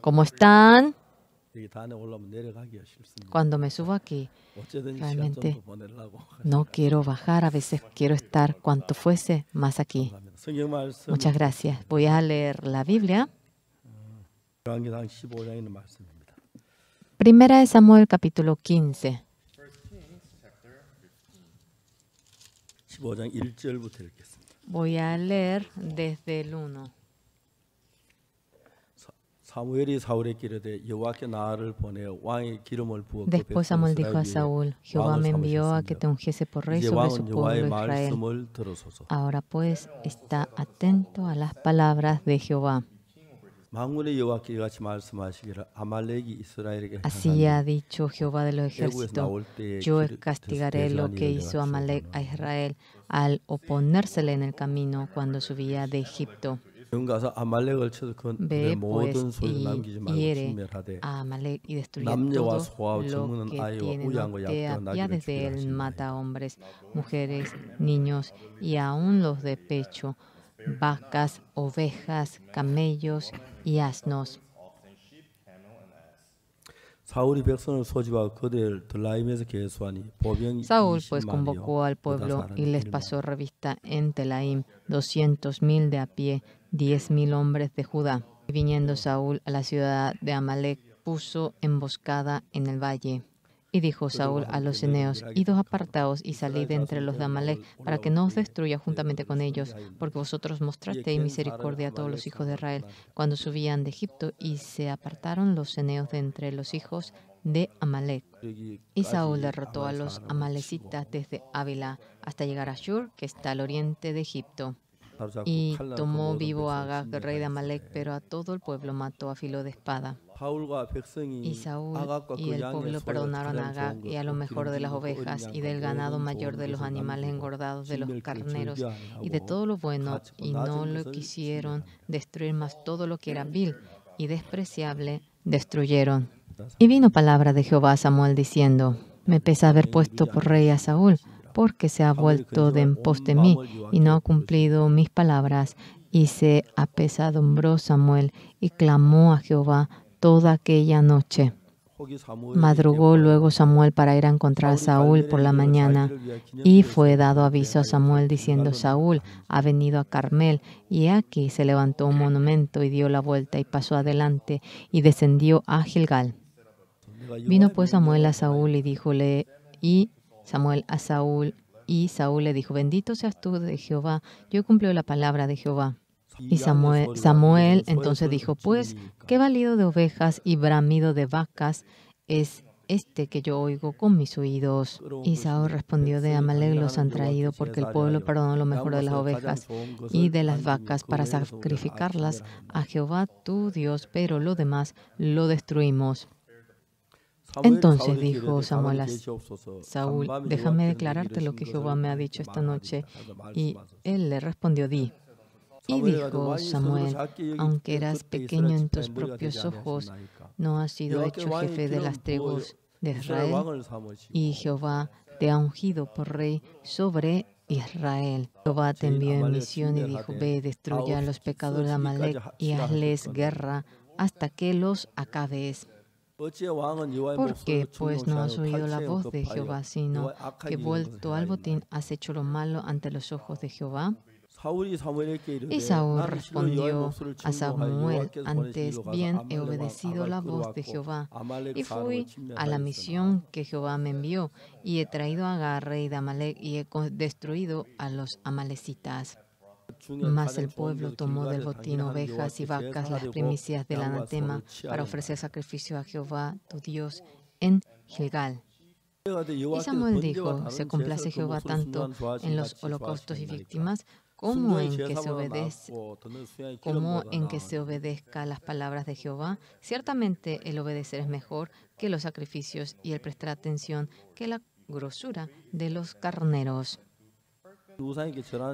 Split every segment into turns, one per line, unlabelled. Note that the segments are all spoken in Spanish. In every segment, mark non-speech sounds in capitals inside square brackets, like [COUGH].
¿Cómo
están?
Cuando me subo aquí, realmente
no quiero bajar, a veces quiero estar cuanto fuese más aquí. Muchas gracias. Voy a leer la Biblia. Primera de Samuel capítulo 15. Voy a leer desde el 1.
Después Samuel dijo a Saúl, Jehová me envió a que te ungiese por rey sobre su pueblo Israel. Ahora
pues, está atento a las palabras de Jehová.
Así ha dicho Jehová de los ejércitos, yo castigaré lo que hizo Amalek
a Israel al oponérsele en el camino cuando subía de Egipto.
Ve 가서 아말렉을 쳐서 그 y destruye todo lo
que tiene desde él mata hombres, mujeres, niños y aún los de pecho, vacas, ovejas, camellos y asnos.
Saúl pues convocó al pueblo y les pasó
revista en Telaim 200.000 de a pie diez mil hombres de Judá. Y viniendo Saúl a la ciudad de Amalek, puso emboscada en el valle. Y dijo Saúl a los eneos, idos apartaos y salid de entre los de Amalek, para que no os destruya juntamente con ellos, porque vosotros mostrasteis misericordia a todos los hijos de Israel, cuando subían de Egipto, y se apartaron los eneos de entre los hijos de Amalek.
Y Saúl derrotó a los amalecitas
desde Ávila hasta llegar a Shur, que está al oriente de Egipto
y tomó vivo
a Agag, rey de Amalek, pero a todo el pueblo mató a filo de espada.
Y Saúl y el pueblo perdonaron a Agag y a lo mejor de las ovejas y del ganado mayor de los animales
engordados de los carneros y de oh, todo lo bueno, y no lo quisieron destruir más todo lo que era vil y despreciable, destruyeron. Y vino palabra de Jehová a Samuel diciendo, me pesa haber puesto por rey a Saúl, porque se ha vuelto de en pos de mí y no ha pues. cumplido mis palabras. Y se apesadumbró Samuel y clamó a Jehová toda aquella noche. Madrugó luego Samuel para ir a encontrar a Saúl por la mañana y fue dado aviso a Samuel diciendo, Saúl ha venido a Carmel y aquí se levantó un monumento y dio la vuelta y pasó adelante y descendió a Gilgal. Vino pues Samuel a Saúl y díjole, y Samuel a Saúl y Saúl le dijo, bendito seas tú de Jehová, yo he la palabra de Jehová.
Y Samuel, Samuel entonces
dijo, pues, ¿qué valido de ovejas y bramido de vacas es este que yo oigo con mis oídos. Y pues, Saúl respondió de Amalek los han traído porque el pueblo perdonó lo mejor de las ovejas y de las vacas para sacrificarlas a Jehová tu Dios, pero lo demás lo destruimos. Entonces dijo Samuel a Saúl, déjame declararte lo que Jehová me ha dicho esta noche. Y él le respondió, di. Y dijo Samuel, aunque eras pequeño en tus propios ojos, no has sido hecho jefe de las tribus de Israel, y Jehová te ha ungido por rey sobre Israel. Jehová te envió en misión y dijo, ve, destruya a los pecadores de Amalek y hazles guerra hasta que los acabes.
¿Por qué? pues no has oído la voz de Jehová, sino que vuelto
al botín has hecho lo malo ante los ojos de Jehová.
Y Saúl respondió a Samuel, antes bien he obedecido la voz de Jehová, y fui a la
misión que Jehová me envió, y he traído a Agar, de Amalek, y he destruido a los amalecitas. Mas el pueblo tomó del botín ovejas y vacas las primicias del anatema para ofrecer sacrificio a Jehová, tu Dios, en Gilgal.
Y Samuel pues, dijo, se complace Jehová tanto en los holocaustos y víctimas
como en que se obedece,
como en que se
obedezca las palabras de Jehová. Ciertamente el obedecer es mejor que los sacrificios y el prestar atención que la grosura de los carneros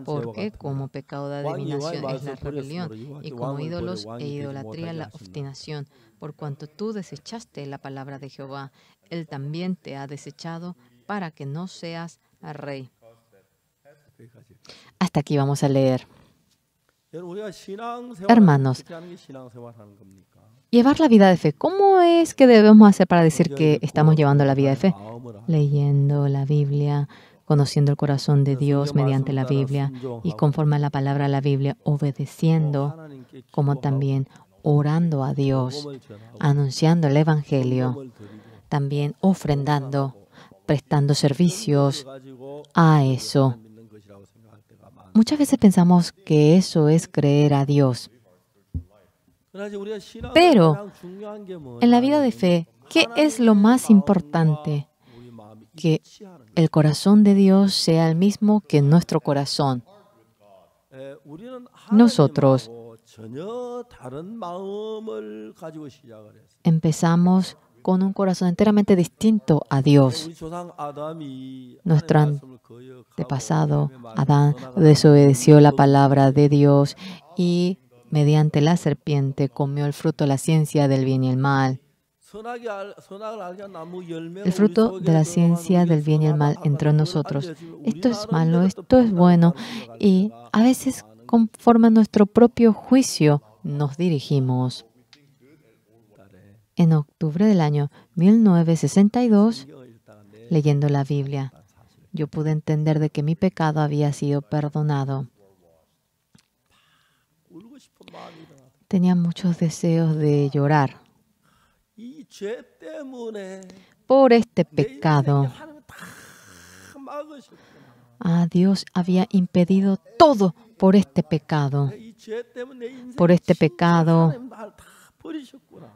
porque como pecado de adivinación es la rebelión y como ídolos e idolatría la obstinación, por cuanto tú desechaste la palabra de Jehová, Él también te ha desechado para que no seas rey. Hasta aquí vamos a leer. Hermanos, llevar la vida de fe. ¿Cómo es que debemos hacer para decir que estamos llevando la vida de fe? Leyendo la Biblia, conociendo el corazón de Dios mediante la Biblia y conforme a la palabra de la Biblia, obedeciendo, como también orando a Dios, anunciando el Evangelio, también ofrendando, prestando servicios a eso. Muchas veces pensamos que eso es creer a Dios.
Pero en la vida de fe,
¿qué es lo más importante? que el corazón de Dios sea el mismo que nuestro corazón. Nosotros empezamos con un corazón enteramente distinto a Dios. Nuestro antepasado, Adán, desobedeció la palabra de Dios y mediante la serpiente comió el fruto de la ciencia del bien y el mal. El fruto de la ciencia del bien y el mal entró en nosotros. Esto es malo, esto es bueno. Y a veces conforme a nuestro propio juicio nos dirigimos. En octubre del año 1962, leyendo la Biblia, yo pude entender de que mi pecado había sido perdonado. Tenía muchos deseos de llorar por este pecado. A Dios había impedido todo por este pecado. Por este pecado.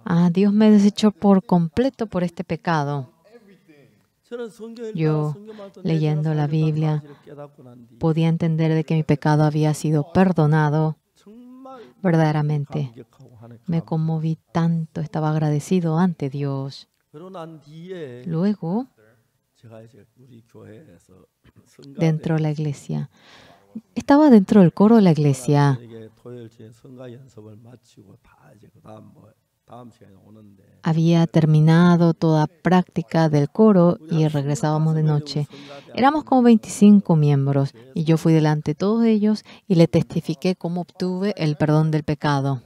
A Dios me desechó por completo por este pecado.
Yo, leyendo la Biblia,
podía entender de que mi pecado había sido perdonado verdaderamente. Me conmoví tanto, estaba agradecido ante Dios. Luego,
[CLEARS THROAT] dentro de la iglesia,
estaba dentro del coro de la iglesia. Había terminado toda práctica del coro y regresábamos de noche. Éramos como 25 miembros y yo fui delante de todos ellos y le testifiqué cómo obtuve el perdón del pecado.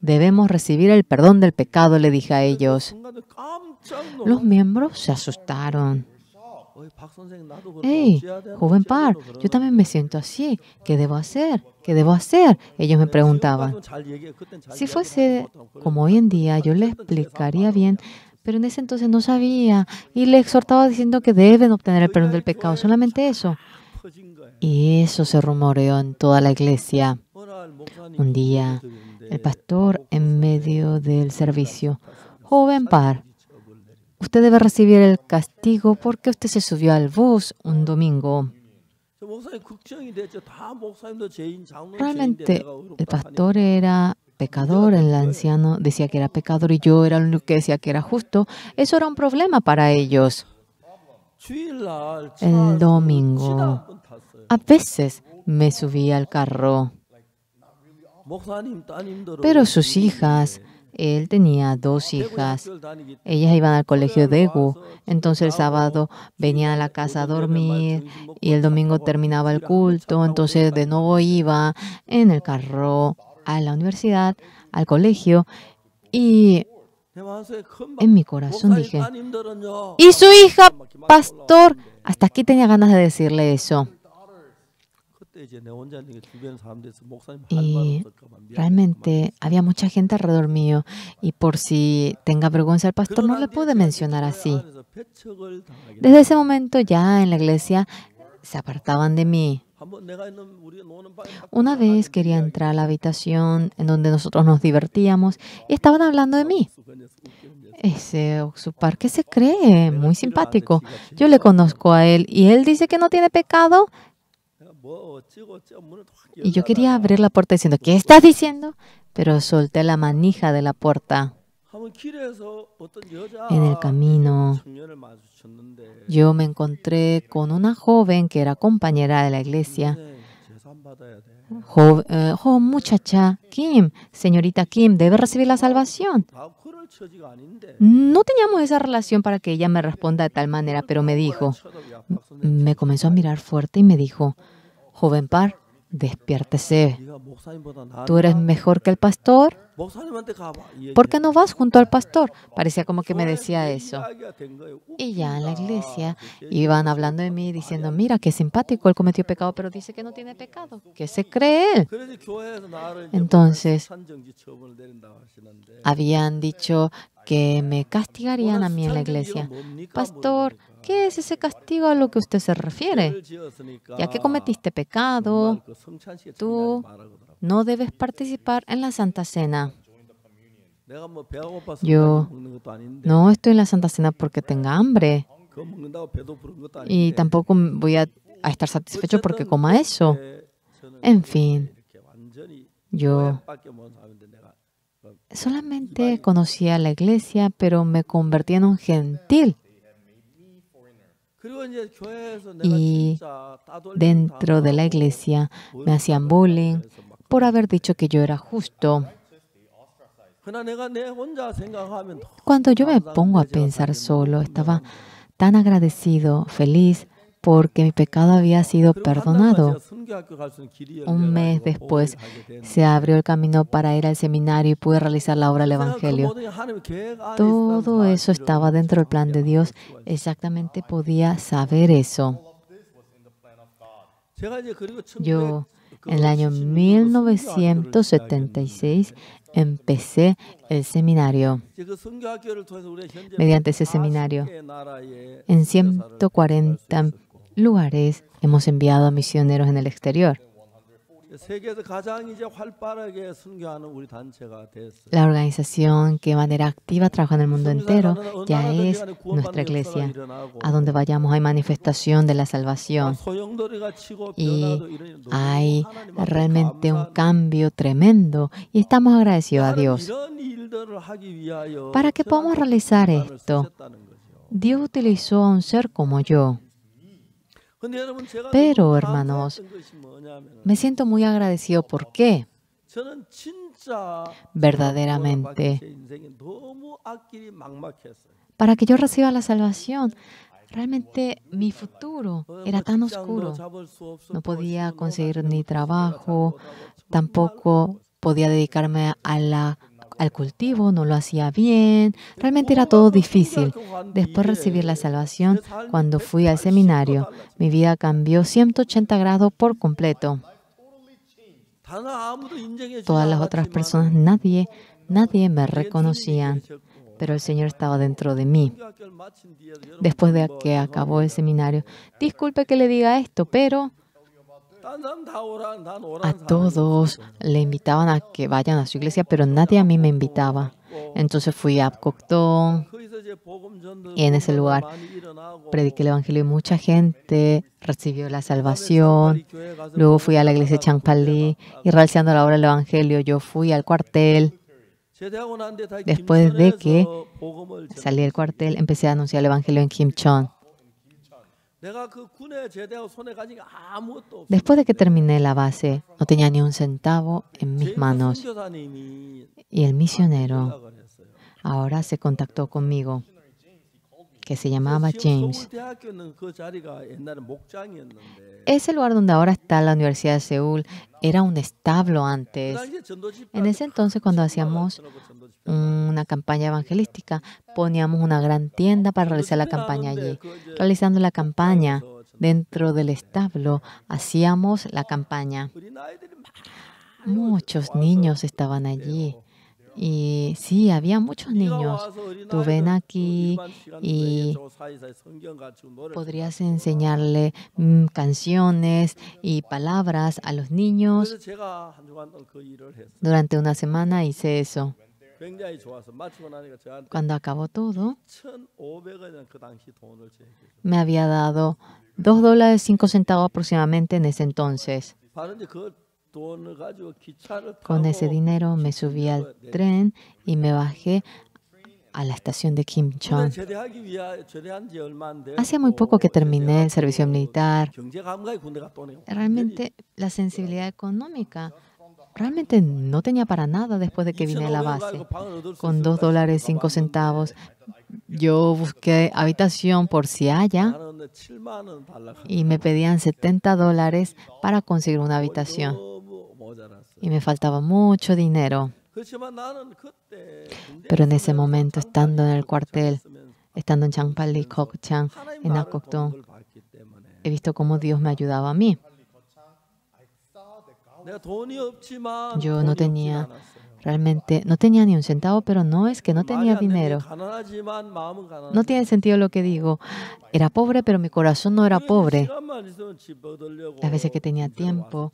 Debemos recibir el perdón del pecado, le dije a ellos. Los miembros se asustaron. Hey, joven Par, yo también me siento así. ¿Qué debo hacer? ¿Qué debo hacer? Ellos me preguntaban. Si fuese como hoy en día, yo le explicaría bien, pero en ese entonces no sabía y le exhortaba diciendo que deben obtener el perdón del pecado, solamente eso. Y eso se rumoreó en toda la iglesia. Un día, el pastor, en medio del servicio, joven par, usted debe recibir el castigo porque usted se subió al bus un domingo.
Realmente,
el pastor era pecador, el anciano decía que era pecador y yo era el único que decía que era justo. Eso era un problema para ellos. El domingo, a veces me subía al carro pero sus hijas, él tenía dos hijas, ellas iban al colegio de Egu, entonces el sábado venían a la casa a dormir y el domingo terminaba el culto, entonces de nuevo iba en el carro a la universidad, al colegio y en mi corazón dije, ¿y su hija, pastor? Hasta aquí tenía ganas de decirle eso. Y realmente había mucha gente alrededor mío y por si tenga vergüenza el pastor no le pude mencionar así. Desde ese momento ya en la iglesia se apartaban de mí. Una vez quería entrar a la habitación en donde nosotros nos divertíamos y estaban hablando de mí. Ese Oxupar, ¿qué se cree? Muy simpático. Yo le conozco a él y él dice que no tiene pecado. Y yo quería abrir la puerta diciendo, ¿qué estás diciendo? Pero solté la manija de la puerta.
En el camino,
yo me encontré con una joven que era compañera de la iglesia. Oh, muchacha Kim, señorita Kim, debe recibir la salvación. No teníamos esa relación para que ella me responda de tal manera, pero me dijo, me comenzó a mirar fuerte y me dijo, Joven par, despiértese.
Tú eres mejor que el pastor. ¿Por qué
no vas junto al pastor? Parecía como que me decía eso. Y ya en la iglesia iban hablando de mí diciendo, mira, qué simpático, él cometió pecado, pero dice que no tiene pecado. ¿Qué se cree Entonces, habían dicho que me castigarían a mí en la iglesia. Pastor, qué es ese castigo a lo que usted se refiere? Ya que cometiste pecado, tú no debes participar en la Santa Cena.
Yo no estoy en
la Santa Cena porque tenga hambre y tampoco voy a, estar satisfecho porque coma eso. En fin, yo
solamente
conocí a la iglesia, pero me convertí en un gentil
y dentro de la iglesia me hacían
bullying por haber dicho que yo era justo. Cuando yo me pongo a pensar solo, estaba tan agradecido, feliz porque mi pecado había sido perdonado. Un mes después se abrió el camino para ir al seminario y pude realizar la obra del Evangelio. Todo eso estaba dentro del plan de Dios. Exactamente podía saber eso.
Yo, en el año 1976,
empecé el seminario. Mediante ese seminario, en 140 lugares hemos enviado a misioneros en el exterior. La organización que de manera activa trabaja en el mundo entero ya es nuestra iglesia. A donde vayamos hay manifestación de la salvación y hay realmente un cambio tremendo y estamos agradecidos a Dios. Para que podamos realizar esto, Dios utilizó a un ser como yo
pero, hermanos,
me siento muy agradecido. porque
Verdaderamente,
para que yo reciba la salvación, realmente mi futuro era tan oscuro. No podía conseguir ni trabajo, tampoco podía dedicarme a la al cultivo, no lo hacía bien, realmente era todo difícil. Después recibir la salvación cuando fui al seminario. Mi vida cambió 180 grados por completo. Todas las otras personas, nadie, nadie me reconocía, pero el Señor estaba dentro de mí. Después de que acabó el seminario, disculpe que le diga esto, pero a todos le invitaban a que vayan a su iglesia, pero nadie a mí me invitaba. Entonces fui a Coctón y en ese lugar prediqué el Evangelio y mucha gente recibió la salvación. Luego fui a la iglesia de Champalí y realizando la obra del Evangelio yo fui al cuartel. Después de que salí del cuartel empecé a anunciar el Evangelio en Kimchon. Después de que terminé la base, no tenía ni un centavo en mis manos. Y el misionero ahora se contactó conmigo, que se llamaba James. Ese lugar donde ahora está la Universidad de Seúl era un establo antes. En ese entonces, cuando hacíamos una campaña evangelística, poníamos una gran tienda para realizar la campaña allí. Realizando la campaña dentro del establo, hacíamos la campaña. Muchos niños estaban allí. Y sí, había muchos niños. Tú ven aquí y podrías enseñarle mm, canciones y palabras a los niños. Durante una semana hice eso.
Cuando acabó todo,
me había dado 2 dólares 5 centavos aproximadamente en ese entonces. Con ese dinero me subí al tren y me bajé a la estación de Kim Jong. Hacía muy poco que terminé el servicio militar. Realmente la sensibilidad económica Realmente no tenía para nada después de que vine a la base. Con dos dólares cinco centavos, yo busqué habitación por si haya y me pedían 70 dólares para conseguir una habitación. Y me faltaba mucho dinero. Pero en ese momento, estando en el cuartel, estando en Changpali, Kokchang, en Akokdong, he visto cómo Dios me ayudaba a mí. Yo no tenía Realmente no tenía ni un centavo, pero no es que no tenía dinero. No tiene sentido lo que digo. Era pobre, pero mi corazón no era pobre. Las veces que tenía tiempo,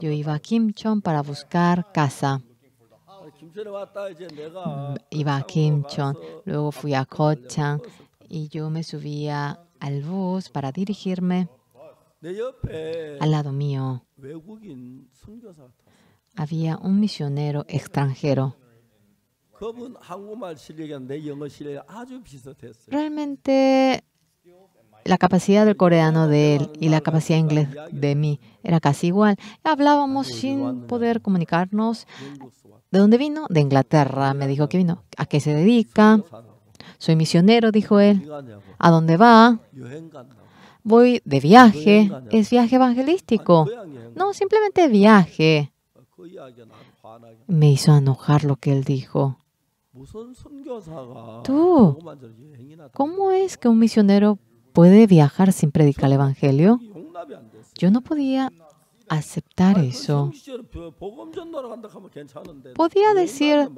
yo iba a Kimchon para buscar casa. Iba a Kimchon, luego fui a Kochang y yo me subía al bus para dirigirme
al lado mío
había un misionero extranjero. Realmente la capacidad del coreano de él y la capacidad inglés de mí era casi igual. Hablábamos sin poder comunicarnos. ¿De dónde vino? De Inglaterra, me dijo que vino. ¿A qué se dedica? Soy misionero, dijo él. ¿A dónde va? voy de viaje, es viaje evangelístico. No, simplemente viaje. Me hizo enojar lo que él dijo. Tú, ¿cómo es que un misionero puede viajar sin predicar el Evangelio? Yo no podía aceptar eso.
Podía decir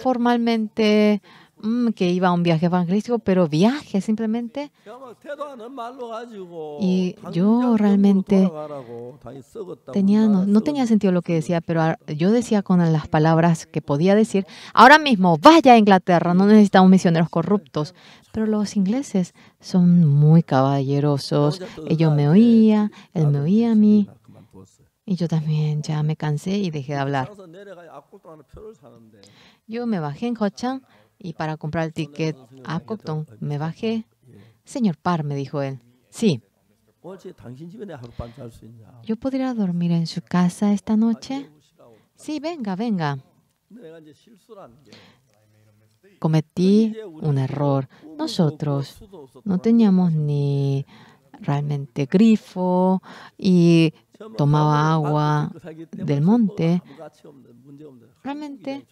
formalmente, Mm, que iba a un viaje evangelístico, pero viaje simplemente. Y yo realmente tenía, no, tenía sentido lo que decía, pero yo decía con las palabras que podía decir, ahora mismo vaya a Inglaterra, no necesitamos misioneros corruptos. Pero los ingleses son muy caballerosos, ellos me oía, él me oía a mí. Y yo también ya me cansé y dejé de hablar. Yo me bajé en Hochang y para comprar el ticket a Copton me bajé. Señor Par me dijo él, sí. ¿Yo podría dormir en su casa esta noche? Sí, venga, venga. Cometí un error. Nosotros no teníamos ni realmente grifo y tomaba agua del monte. Realmente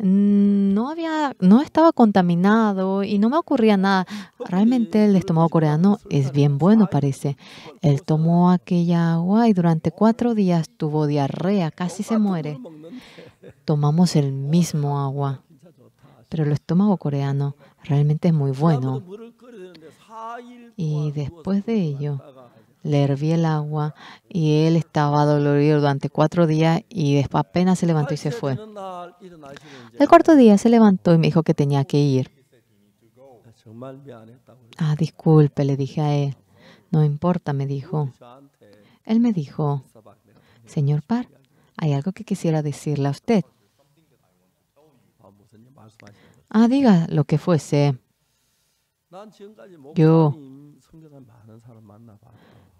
Mm, no había, no estaba contaminado y no me ocurría nada. Realmente el estómago coreano es bien bueno, parece. Él tomó aquella agua y durante cuatro días tuvo diarrea, casi se ah, muere. Tomamos el mismo agua, pero el estómago coreano realmente es muy bueno. Y después de ello, le herví el agua y él estaba dolorido durante cuatro días y después apenas se levantó y se fue. El cuarto día se levantó y me dijo que tenía que ir. Ah, disculpe, le dije a él. No importa, me dijo. Él me dijo, señor Par, hay algo que quisiera decirle a usted. Ah, diga lo que fuese. Yo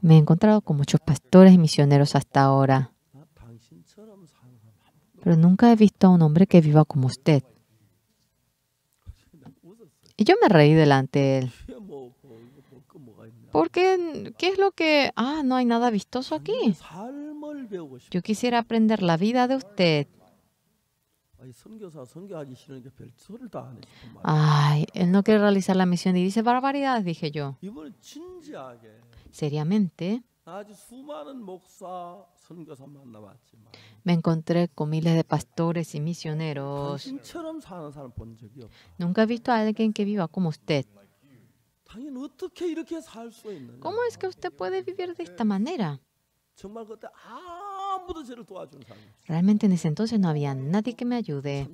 me he encontrado con muchos pastores y misioneros hasta ahora, pero nunca he visto a un hombre que viva como usted. Y yo me reí delante de él. [LAUGHS] Porque, ¿qué es lo que... Ah, no hay nada vistoso aquí. Yo quisiera aprender la vida de usted. Ay, él no quiere realizar la misión y dice barbaridades, dije yo. Seriamente, me encontré con miles de pastores y misioneros. Nunca he visto a alguien que viva como usted. ¿Cómo es que usted puede vivir de esta manera? Realmente en ese entonces no había nadie que me ayude.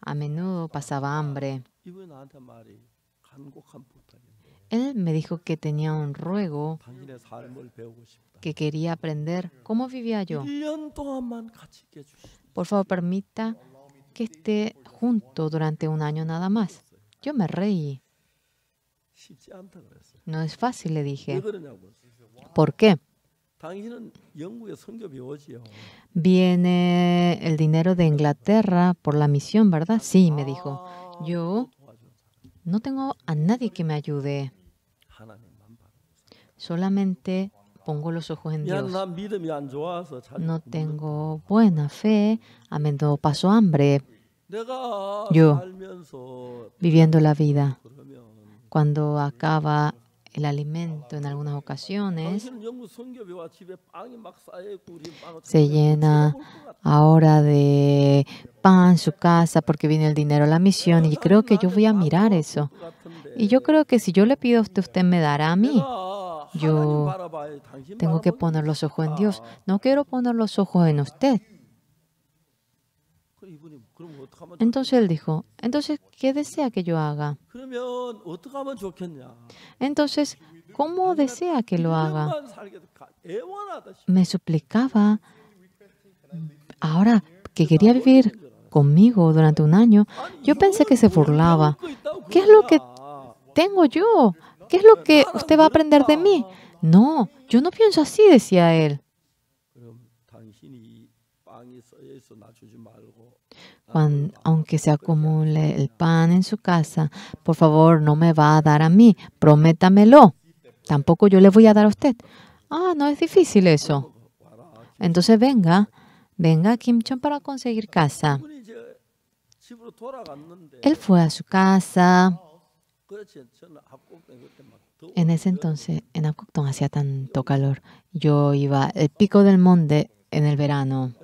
A menudo pasaba hambre. Él me dijo que tenía un ruego, que quería aprender cómo vivía yo. Por favor, permita que esté junto durante un año nada más. Yo me reí. No es fácil, le dije. ¿Por qué? Viene el dinero de Inglaterra por la misión, ¿verdad? Sí, me dijo. Yo no tengo a nadie que me ayude. Solamente pongo los ojos en Dios.
No tengo
buena fe, a menudo paso hambre. Yo, viviendo la vida, cuando acaba el alimento en algunas ocasiones, se llena ahora de pan en su casa porque viene el dinero a la misión y creo que yo voy a mirar eso. Y yo creo que si yo le pido a usted, usted me dará a mí. Yo tengo que poner los ojos en Dios. No quiero poner los ojos en usted. Entonces él dijo, entonces, ¿qué desea que yo haga? Entonces, ¿cómo desea que lo haga? Me suplicaba ahora que quería vivir conmigo durante un año, yo pensé que se burlaba. ¿Qué es lo que tengo yo? ¿Qué es lo que usted va a aprender de mí? No, yo no pienso así, decía él aunque se acumule el pan en su casa, por favor no me va a dar a mí, prométamelo. Tampoco yo le voy a dar a usted. Ah, no es difícil eso. Entonces venga, venga a Kim para conseguir casa. Él fue a su casa. En ese entonces, en Apcockton hacía tanto calor. Yo iba al pico del monte en el verano.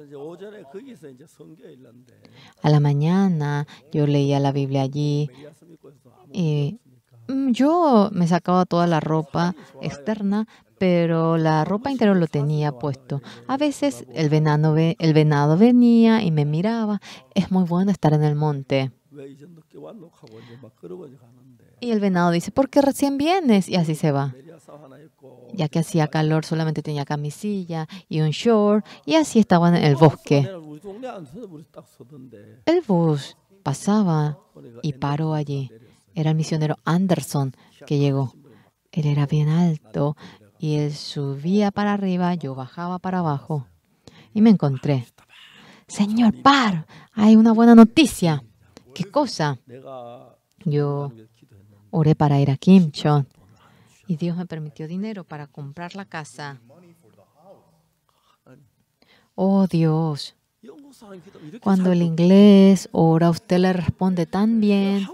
A la mañana yo leía la Biblia allí. Y mm, yo me sacaba toda la ropa externa, pero la ropa interior lo tenía puesto. A veces el venado, el venado venía y me miraba. Es muy bueno estar en el monte. Y el venado dice, ¿por qué recién vienes? Y así se va ya que hacía calor solamente tenía camisilla y un short y así estaban en el bosque. El bus pasaba y paró allí. Era el misionero Anderson que llegó. Él era bien alto y él subía para arriba, yo bajaba para abajo y me encontré. Señor Par, hay una buena noticia. ¿Qué cosa? Yo oré para ir a Kim y Dios me permitió dinero para comprar la casa. Oh Dios, cuando el inglés ora, usted le responde tan bien.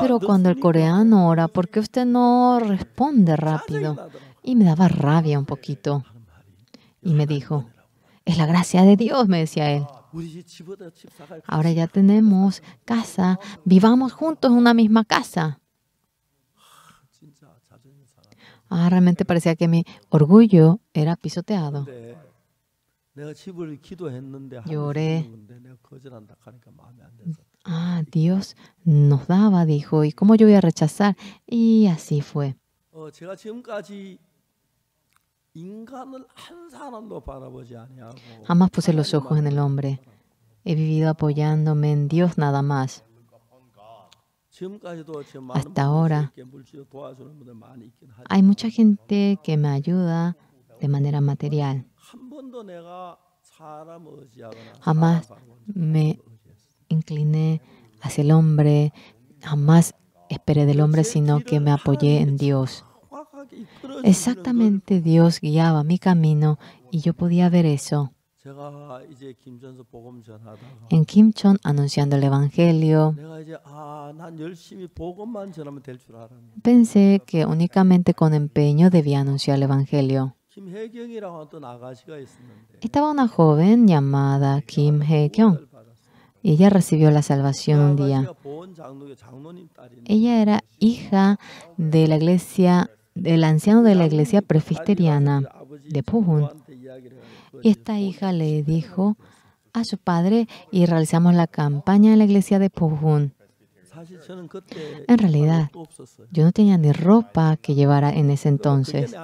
Pero cuando el coreano ora, ¿por qué usted no responde rápido? Y me daba rabia un poquito. Y me dijo, es la gracia de Dios, me decía él. Ahora ya tenemos casa, vivamos juntos en una misma casa. Ah, realmente parecía que mi orgullo era pisoteado.
Lloré.
Ah, Dios nos daba, dijo, ¿y cómo yo voy a rechazar? Y así fue.
Jamás puse los ojos en el hombre.
He vivido apoyándome en Dios nada más
hasta ahora. Hay
mucha gente que me ayuda de manera material. Jamás me incliné hacia el hombre, jamás esperé del hombre, sino que me apoyé en Dios. Exactamente Dios guiaba mi camino y yo podía ver eso en Kim Chon anunciando el Evangelio, pensé que únicamente con empeño debía anunciar el Evangelio. Estaba una joven llamada Kim Hee kyung Ella recibió la salvación un día. Ella era hija del anciano de la iglesia prefisteriana de Pohun. Y esta hija le dijo a su padre y realizamos la campaña en la iglesia de Pohun. En realidad, yo no tenía ni ropa que llevara en ese entonces,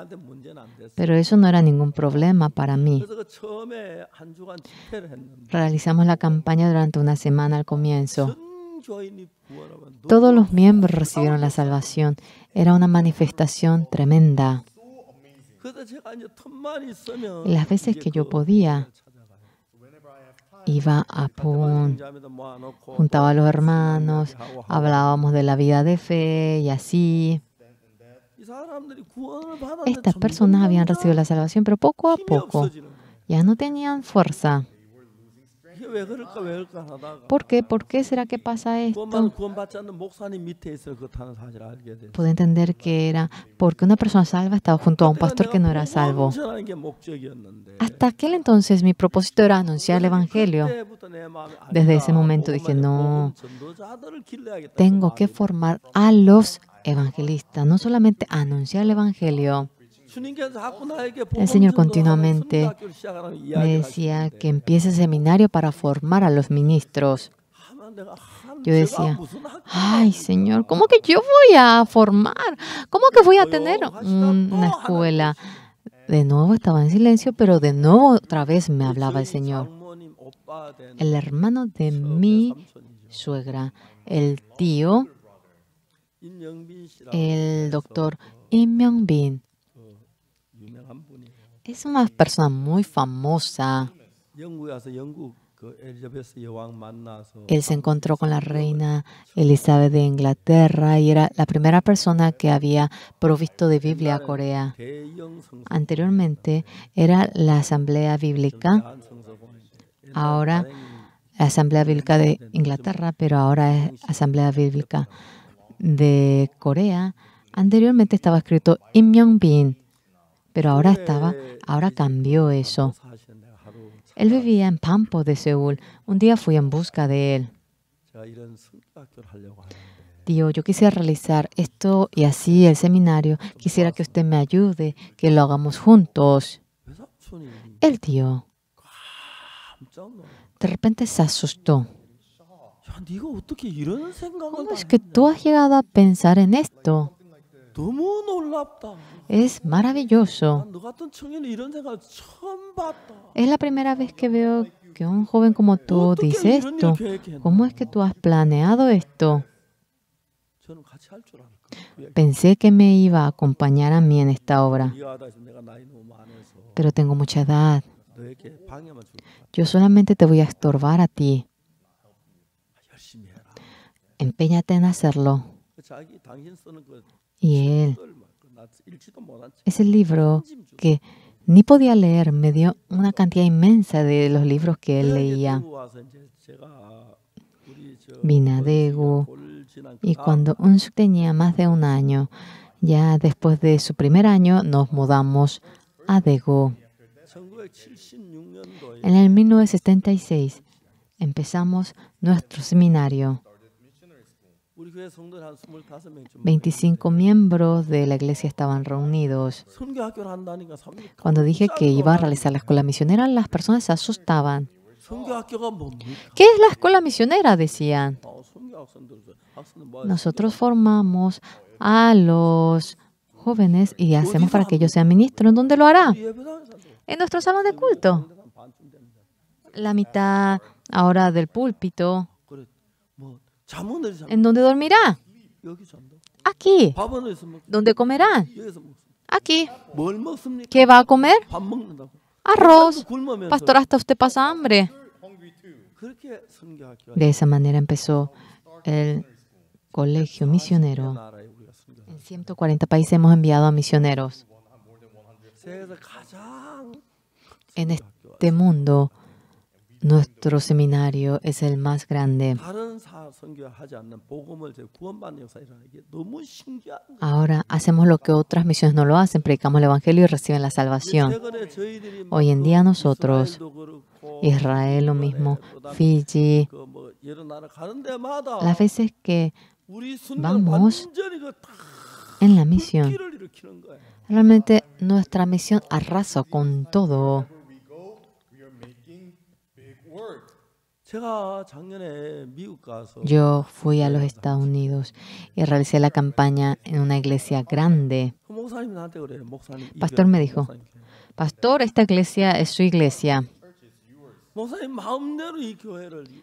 pero eso no era ningún problema para mí. Realizamos la campaña durante una semana al comienzo. Todos los miembros recibieron la salvación. Era una manifestación tremenda.
Las veces que yo
podía, iba a Pun, juntaba a los hermanos, hablábamos de la vida de fe y así. Estas personas habían recibido la salvación, pero poco a poco ya no tenían fuerza. ¿Por qué? ¿Por qué será que pasa esto? Pude entender que era porque una persona salva estaba junto a un pastor que no era salvo. Hasta aquel entonces mi propósito era anunciar el Evangelio. Desde ese momento dije, no, tengo que formar a los evangelistas, no solamente anunciar el Evangelio el Señor continuamente me decía que empiece seminario para formar a los ministros. Yo decía, ay Señor, ¿cómo que yo voy a formar? ¿Cómo que voy a tener una escuela? De nuevo estaba en silencio, pero de nuevo otra vez me hablaba el Señor. El hermano de mi suegra, el tío,
el doctor
In Myung Bin, es una persona muy famosa. Él se encontró con la reina Elizabeth de Inglaterra y era la primera persona que había provisto de Biblia a Corea. Anteriormente era la Asamblea Bíblica, ahora la Asamblea Bíblica de Inglaterra, pero ahora es Asamblea Bíblica de Corea. Anteriormente estaba escrito Im Myung Bin pero ahora estaba, ahora cambió eso. Él vivía en Pampo de Seúl. Un día fui en busca de él. Tío, yo quisiera realizar esto y así el seminario. Quisiera que usted me ayude, que lo hagamos juntos. El tío de repente se asustó.
¿Cómo es que tú
has llegado a pensar en esto?
Es maravilloso.
Es la primera vez que veo que un joven como tú dice esto. ¿Cómo es que tú has planeado esto? Pensé que me iba a acompañar a mí en esta obra, pero tengo mucha edad. Yo solamente te voy a estorbar a ti. Empeñate en hacerlo.
Y él, ese libro
que ni podía leer, me dio una cantidad inmensa de los libros que él leía. Vinadegu. Y cuando Unsuk tenía más de un año, ya después de su primer año, nos mudamos a Degu. En el 1976 empezamos nuestro seminario. 25 miembros de la iglesia estaban reunidos.
Cuando dije que iba a
realizar la escuela misionera, las personas se asustaban. ¿Qué es la escuela misionera? Decían. Nosotros formamos a los jóvenes y hacemos para que ellos sean ministros. ¿En dónde lo hará? En nuestro salón de culto. La mitad ahora del púlpito ¿En dónde dormirá? Aquí. ¿Dónde comerá? Aquí. ¿Qué va a comer? Arroz. Pastor, hasta usted pasa hambre. De esa manera empezó el colegio misionero.
En 140
países hemos enviado a misioneros. En este mundo nuestro seminario es el más grande. Ahora hacemos lo que otras misiones no lo hacen, predicamos el Evangelio y reciben la salvación. Hoy en día nosotros, Israel lo mismo, Fiji, las veces que vamos en la misión, realmente nuestra misión arrasa con todo
Yo fui a los
Estados Unidos y realicé la campaña en una iglesia grande.
Pastor me dijo,
Pastor, esta iglesia es su iglesia.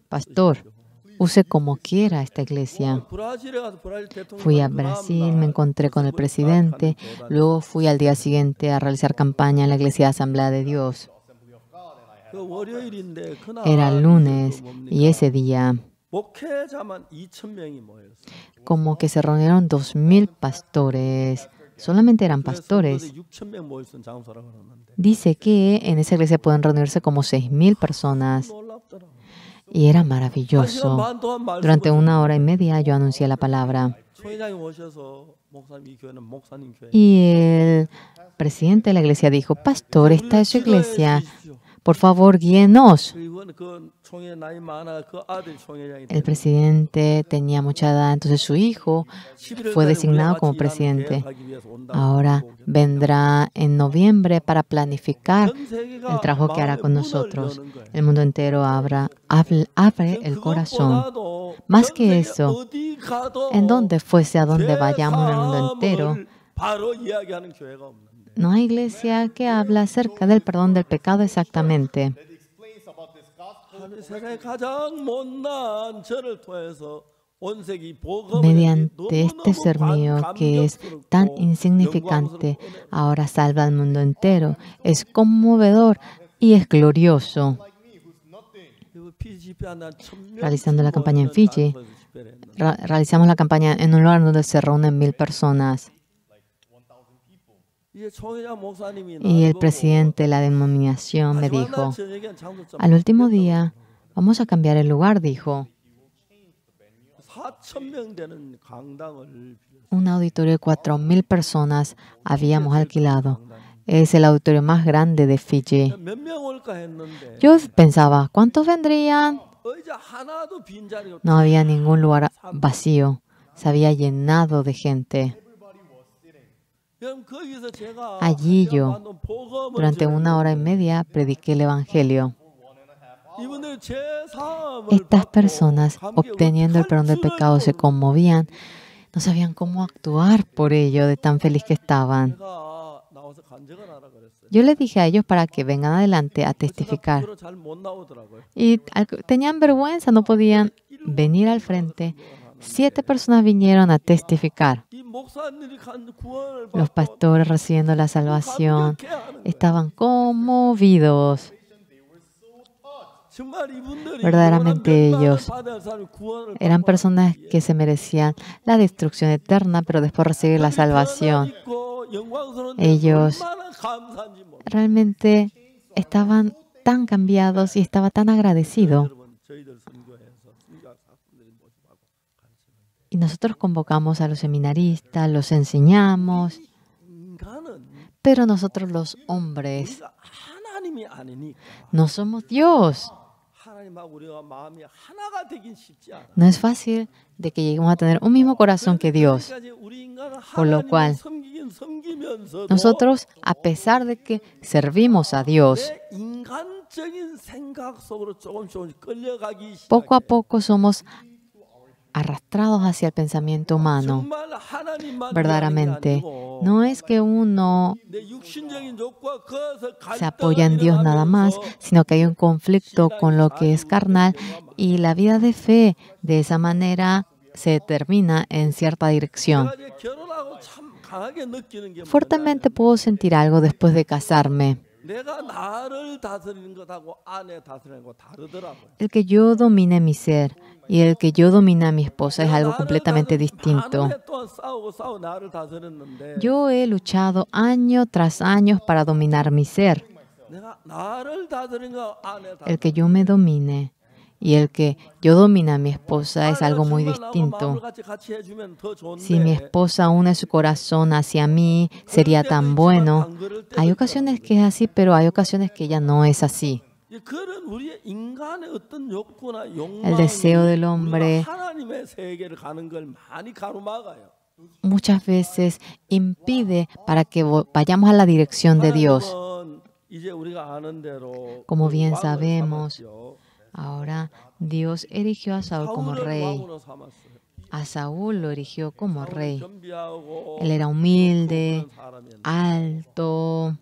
Pastor, use como quiera esta iglesia. Fui a Brasil, me encontré con el presidente, luego fui al día siguiente a realizar campaña en la iglesia de Asamblea de Dios. Era el lunes y ese día como que se reunieron dos mil pastores. Solamente eran pastores. Dice que en esa iglesia pueden reunirse como mil personas. Y era maravilloso. Durante una hora y media yo anuncié la palabra. Y el presidente de la iglesia dijo, pastor, esta es su iglesia. Por favor, guíenos. El presidente tenía mucha edad, entonces su hijo fue designado como presidente. Ahora vendrá en noviembre para planificar el trabajo que hará con nosotros. El mundo entero abra, abre el corazón. Más que eso, en donde fuese, a donde vayamos en el mundo entero, no hay iglesia que habla acerca del perdón del pecado exactamente.
Mediante este ser mío que es tan insignificante,
ahora salva al mundo entero. Es conmovedor y es glorioso.
Realizando la campaña en Fiji,
realizamos la campaña en un lugar donde se reúnen mil personas.
Y el presidente
de la denominación me dijo, al último día vamos a cambiar el lugar, dijo. Un auditorio de 4.000 personas habíamos alquilado. Es el auditorio más grande de Fiji. Yo pensaba, ¿cuántos vendrían? No había ningún lugar vacío. Se había llenado de gente. Allí yo, durante una hora y media, prediqué el Evangelio. Estas personas, obteniendo el perdón del pecado, se conmovían, no sabían cómo actuar por ello, de tan feliz que estaban. Yo les dije a ellos para que vengan adelante a testificar. Y tenían vergüenza, no podían venir al frente. Siete personas vinieron a testificar. Los pastores recibiendo la salvación estaban conmovidos. Verdaderamente ellos eran personas que se merecían la destrucción eterna, pero después recibir la salvación. Ellos realmente estaban tan cambiados y estaba tan agradecido. Y nosotros convocamos a los seminaristas, los enseñamos, pero nosotros los hombres no somos Dios. No es fácil de que lleguemos a tener un mismo corazón que Dios. Con lo cual,
nosotros,
a pesar de que servimos a Dios, poco a poco somos arrastrados hacia el pensamiento humano. Verdaderamente, no es que uno se apoya en Dios nada más, sino que hay un conflicto con lo que es carnal y la vida de fe de esa manera se termina en cierta dirección. Fuertemente puedo sentir algo después de casarme. El que yo domine mi ser y el que yo domine a mi esposa es algo completamente distinto. Yo he luchado año tras año para dominar mi ser. El que yo me domine y el que yo domina a mi esposa es algo muy distinto. Si mi esposa une su corazón hacia mí, sería tan bueno. Hay ocasiones que es así, pero hay ocasiones que ella no es así. El deseo del hombre muchas veces impide para que vayamos a la dirección de Dios. Como bien sabemos, Ahora Dios erigió a Saúl como rey. A Saúl lo erigió como rey. Él era humilde, alto.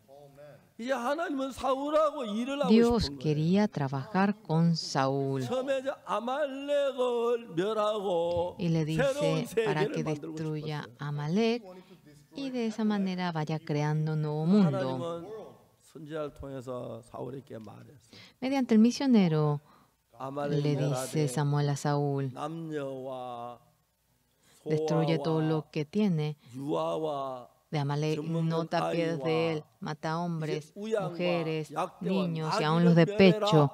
Dios quería trabajar con Saúl.
Y le dice para que destruya
a Amalek y de esa manera vaya creando un nuevo mundo. Mediante el misionero, le dice Samuel a Saúl,
destruye todo lo
que tiene, de Amalek no de él, mata hombres, mujeres, niños y aún los de pecho,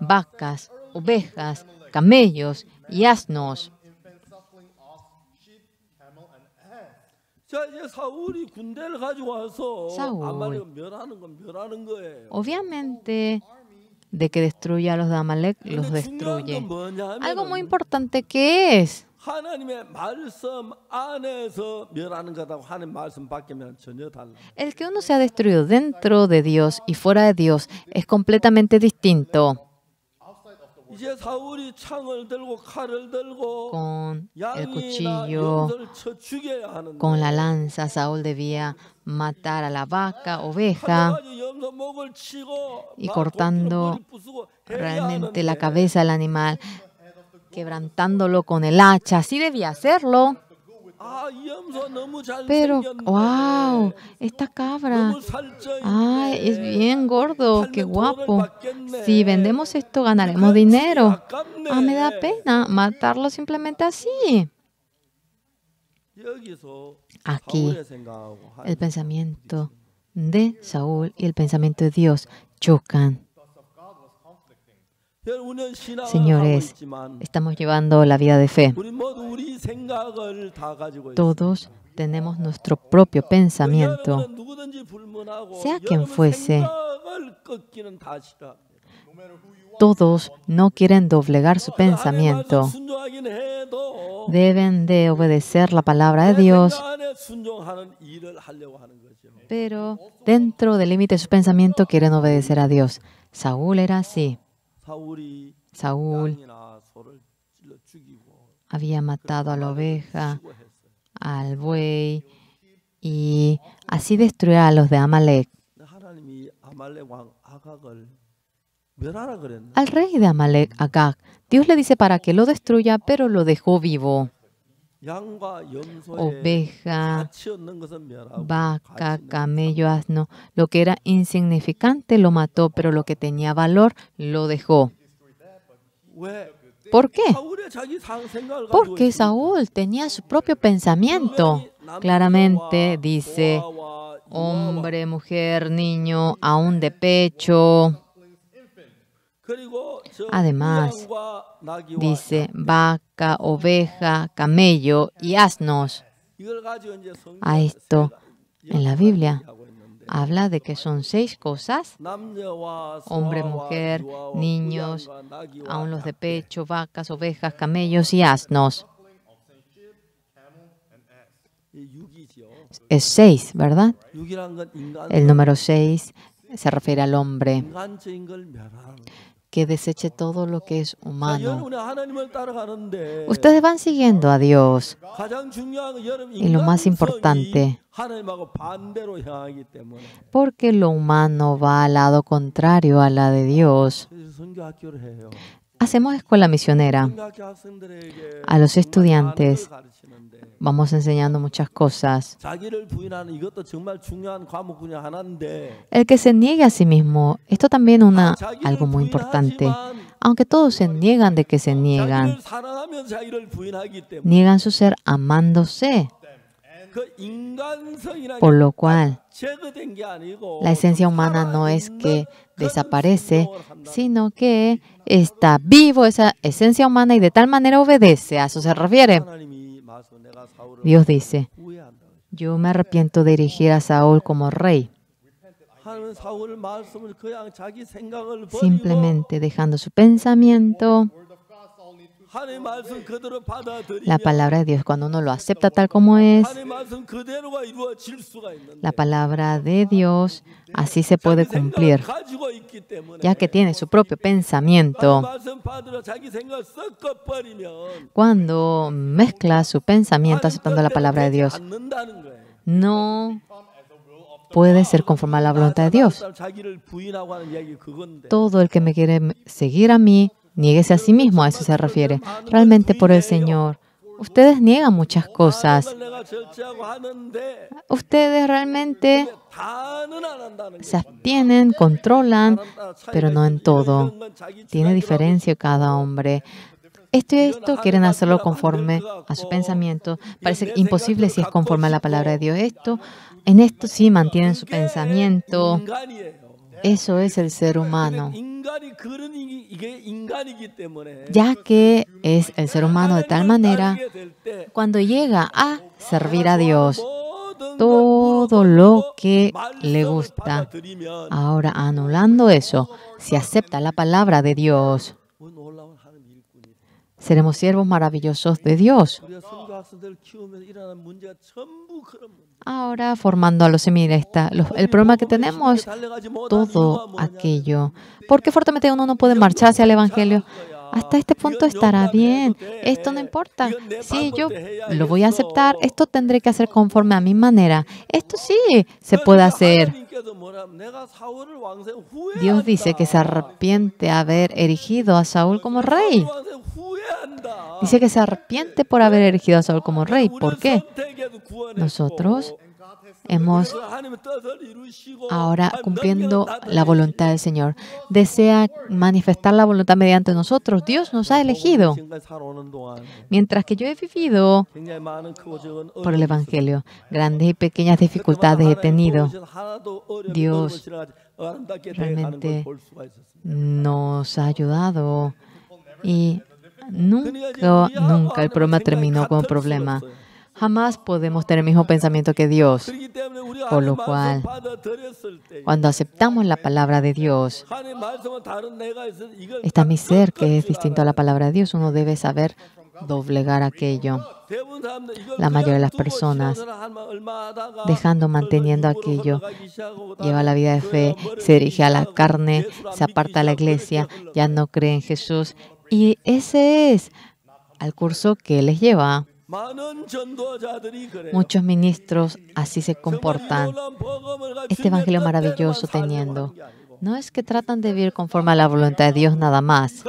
vacas, ovejas, camellos y asnos.
Saúl,
obviamente, de que destruya a los de Amalek, los destruye. Algo muy importante que es. El que uno se ha destruido dentro de Dios y fuera de Dios es completamente distinto con el cuchillo, con la lanza, Saúl debía matar a la vaca, oveja, y cortando realmente la cabeza del animal, quebrantándolo con el hacha. Así debía hacerlo. Pero, wow, esta cabra, ay, es bien gordo, qué guapo. Si vendemos esto, ganaremos dinero. Ah, me da pena matarlo simplemente así.
Aquí, el
pensamiento de Saúl y el pensamiento de Dios chocan. Señores, estamos llevando la vida de fe. Todos tenemos nuestro propio pensamiento, sea quien fuese. Todos no quieren doblegar su pensamiento. Deben de obedecer la palabra de Dios, pero dentro del límite de su pensamiento quieren obedecer a Dios. Saúl era así. Saúl había matado a la oveja, al buey, y así destruyó a los de Amalek. Al rey de Amalek, Agag, Dios le dice para que lo destruya, pero lo dejó vivo oveja, vaca, camello, asno. Lo que era insignificante lo mató, pero lo que tenía valor lo dejó. ¿Por qué? Porque Saúl tenía su propio pensamiento. Claramente dice, hombre, mujer, niño, aún de pecho, Además, dice vaca, oveja, camello y asnos. A esto en la Biblia habla de que son seis cosas, hombre, mujer, niños, aún los de pecho, vacas, ovejas, camellos y asnos. Es seis, ¿verdad? El número seis se refiere al hombre que deseche todo lo que es humano. Ustedes van siguiendo a Dios. Y lo más importante, porque lo humano va al lado contrario a la de Dios. Hacemos escuela misionera. A los estudiantes vamos enseñando muchas cosas. El que se niegue a sí mismo, esto también una algo muy importante. Aunque todos se niegan de que se niegan, niegan su ser amándose. Por lo cual, la esencia humana no es que desaparece, sino que está vivo esa esencia humana y de tal manera obedece. A eso se refiere. Dios dice, yo me arrepiento de dirigir a Saúl como rey,
simplemente
dejando su pensamiento la palabra de Dios, cuando uno lo acepta tal como es, la palabra de Dios así se puede cumplir, ya que tiene su propio pensamiento. Cuando mezcla su pensamiento aceptando la palabra de Dios, no puede ser conforme a la voluntad de Dios. Todo el que me quiere seguir a mí Niéguese a sí mismo, a eso se refiere. Realmente por el Señor. Ustedes niegan muchas cosas. Ustedes realmente se abstienen, controlan, pero no en todo. Tiene diferencia cada hombre. Esto y esto quieren hacerlo conforme a su pensamiento. Parece imposible si es conforme a la palabra de Dios. Esto, en esto sí mantienen su pensamiento. Eso es el ser humano. Ya que es el ser humano de tal manera, cuando llega a servir a Dios, todo lo que le gusta. Ahora, anulando eso, si acepta la palabra de Dios, seremos siervos maravillosos de Dios ahora formando a los seminaristas. el problema que tenemos es todo aquello. Porque fuertemente uno no puede marcharse al Evangelio hasta este punto estará bien, esto no importa. Si yo lo voy a aceptar, esto tendré que hacer conforme a mi manera. Esto sí se puede hacer. Dios dice que se arrepiente haber erigido a Saúl como rey. Dice que se arrepiente por haber erigido a Saúl como rey. ¿Por qué? Nosotros hemos ahora cumpliendo la voluntad del Señor. Desea manifestar la voluntad mediante nosotros. Dios nos ha elegido.
Mientras que yo he vivido por el Evangelio,
grandes y pequeñas dificultades he tenido. Dios realmente nos ha ayudado y nunca, nunca el problema terminó como problema. Jamás podemos tener el mismo pensamiento que Dios. Por lo cual, cuando aceptamos la palabra de Dios, está mi ser que es distinto a la palabra de Dios. Uno debe saber doblegar aquello. La mayoría de las personas, dejando, manteniendo aquello, lleva la vida de fe, se dirige a la carne, se aparta de la iglesia, ya no cree en Jesús. Y ese es el curso que les lleva. Muchos ministros así se comportan. Este evangelio maravilloso teniendo. No es que tratan de vivir conforme a la voluntad de Dios nada más.